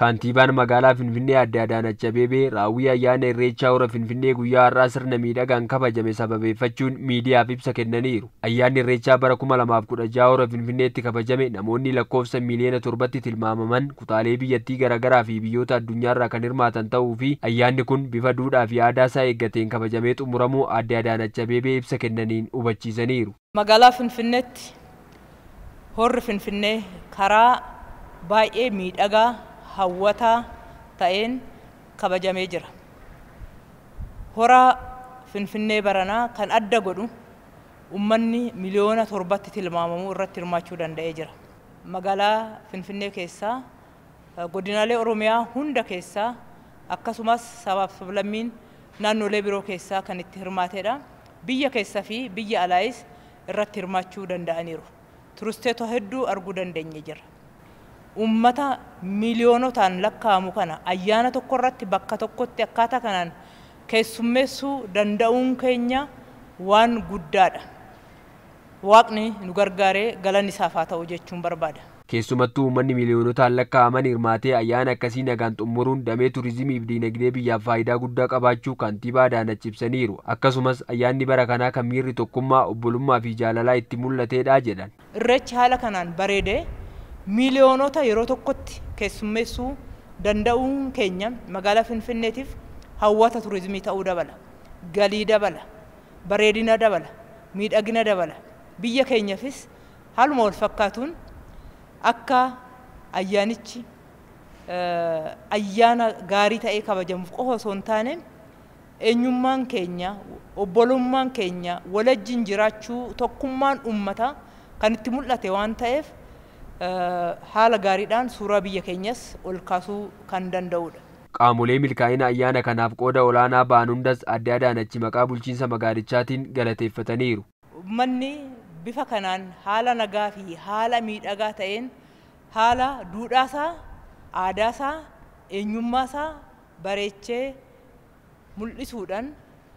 Kaantiibaan magaalaa Finfinnee adda Adaanach raawwii ayyaana Irreechaa hora Finfinnee guyyaa har'aa sirna miidhagaan kabajame sababeeffachuun miidiyaaf ibsa kennaniiru. Ayyaanni Irreechaa bara 2016 hora Finfinneetti kabajame namoonni lakkoofsa miiliyoona torbatti tilmaamaman kutaalee biyyattii garaagaraa fi biyyoota addunyaarraa kan hirmaatan ta'uu fi ayyaanni kun bifa duudhaa fi aadaa isaa eeggateen kabajamee xumuramuu adda Adaanach ibsa kennaniin hubachiisaniiru. Magaalaa Finfinneetti horri Finfinnee karaa baay'ee miidhagaa hawwataa ta'een kabajamee jira. Horaa Finfinnee Baranaa kan adda godhu ummanni miliyoona torbatti tilmaamamuu irratti hirmaachuu danda'ee jira. Magaalaa Finfinnee keessaa eh, godinaalee Oromiyaa hunda keessaa akkasumas sabaaf sablammiin naannolee biroo keessaa kan itti hirmaateedha. Biyya keessaa fi biyya alaayis irratti hirmaachuu danda'aniiru. turisteeto hedduu arguu dandeenye jira. ummata miiliyoonotaan lakkaa'amu kana ayyaana tokko irratti bakka tokkotti akkaata kanaan keessummeessuu danda'uun keenya waan guddaadha. Waaqni nu gargaaree galan isaafaa haa ta'u jechuun barbaada. Keessumattuu uummanni miiliyoonotaan lakkaa'aman hirmaatee ayyaana akkasii nagaan xumuruun damee turizimiif diinagdee biyyaaf faayidaa guddaa qabaachuu kantiibaa Adaanach ibsaniiru. Akkasumas ayyaanni bara kanaa kan miirri tokkummaa, obbolummaa fi jaalalaa itti mul'ateedha jedhan. Irreechi haala kanaan bareedee miiliyoonota yeroo tokkotti keessummeessuu danda'uun keenya magaalaa Finfinneetiif hawwata turizimii ta'uu dabala. Galii dabala. Bareedina dabala. Miidhagina dabala. Biyya keenyaafis haaluma wal fakkaatuun akka ayyaanichi ayyaana gaarii ta'ee kabajamuuf qofa osoo hin taane eenyummaan keenya obbolummaan keenya walajjin jiraachuu tokkummaan ummata kan itti mul'ate waan ta'eef haala gaariidhaan suuraa biyya keenyas ol kaasuu kan danda'udha. Qaamolee milkaa'ina ayyaana kanaaf qooda olaanaa ba'an hundas adde Adaanachi maqaa bulchiinsa magaalichaatiin galateeffataniiru. Uummanni bifa kanaan haala nagaa fi haala miidhagaa ta'een haala duudhaasaa, aadaasaa, eenyummaasaa bareechee mul'isuudhaan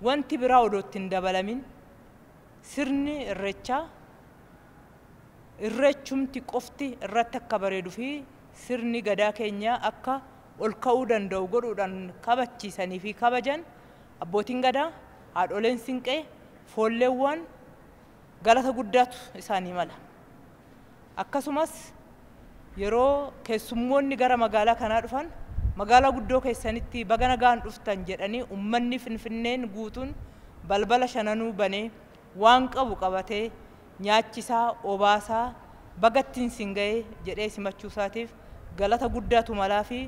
wanti biraa odoo ittiin dabalamin sirni irrechaa irreechumti qofti irratti akka bareedu fi sirni gadaa keenya akka ol ka'uu danda'u godhuudhaan kabachiisanii fi kabajan abbootiin gadaa haadholeen sinqee foolleewwan galata guddaatu isaanii mala. Akkasumas yeroo keessummoonni gara magaalaa kanaa dhufan magaalaa guddoo keessanitti baga nagaan dhuftan jedhanii uummanni finfinneen guutuun balbala shananuu banee waan qabu qabatee nyaachisaa obaasaa bagattiin siin ga'ee jedhee simachuusaatiif galata guddaatu malaa fi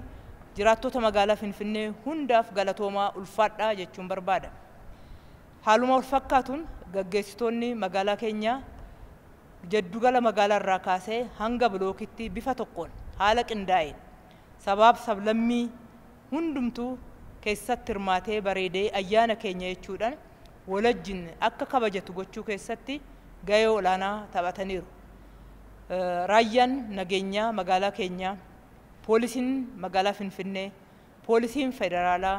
jiraattota magaalaa Finfinnee hundaaf galatoomaa ulfaadhaa jechuun barbaada. Haaluma wal fakkaatuun gaggeessitoonni magaalaa keenyaa jaddugala magaalaa irraa kaasee hanga bilookitti bifa tokkoon haala qindaa'een sabaaf sablammii hundumtuu keessatti hirmaatee bareedee ayyaana keenya jechuudhaan walajjin akka kabajatu gochuu keessatti. gahee olaanaa taphataniiru. Eh, Raayyaan nageenyaa magaalaa keenyaa, poolisiin magaalaa Finfinnee, poolisiin federaalaa,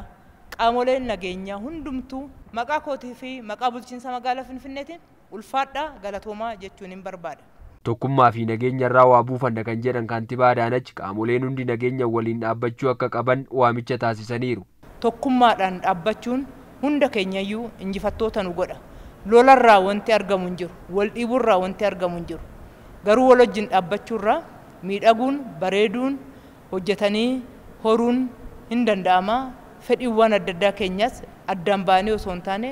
qaamoleen nageenyaa hundumtuu maqaa kootii fi maqaa bulchiinsa magaalaa Finfinneetiin ulfaadhaa galatoomaa jechuun hin barbaada. Tokkummaa fi nageenya irraa waa buufanna kan jedhan kaantibaa Adaanach qaamoleen hundi nageenya waliin dhaabbachuu akka qaban waamicha taasisaniiru. Tokkummaadhaan dhaabbachuun hunda keenyayyuu injifattoota nu godha. lolarraa wanti argamu jiru wal dhiiburraa wanti argamu jiru garuu wal wajjin dhaabbachuurraa miidhaguun bareeduun hojjetanii horuun hin danda'ama fedhiiwwan adda addaa keenyas addaan baanii osoo hin taane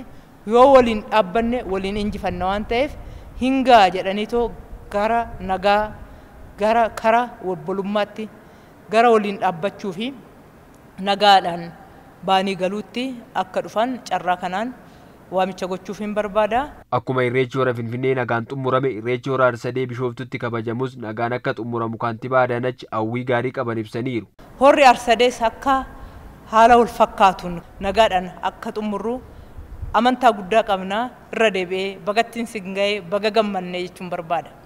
yoo waliin dhaabbanne waliin injifanna waan ta'eef hingaa jedhaniitoo gara nagaa gara kara obbolummaatti gara waliin dhaabbachuu fi nagaadhaan baanii galuutti akka dhufan carraa kanaan waamicha gochuuf hin barbaada. Akkuma irreechi hora finfinnee nagaan xumurame irreechi hora arsadee bishooftuutti kabajamus nagaan akka xumuramu kaantibaa Adaanach hawwii gaarii qaban ibsaniiru. Horri arsadees akka haala wal nagaadhaan akka xummurru amantaa guddaa qabna irra deebi'ee bagattiin singa'ee baga gammanne jechuun barbaada.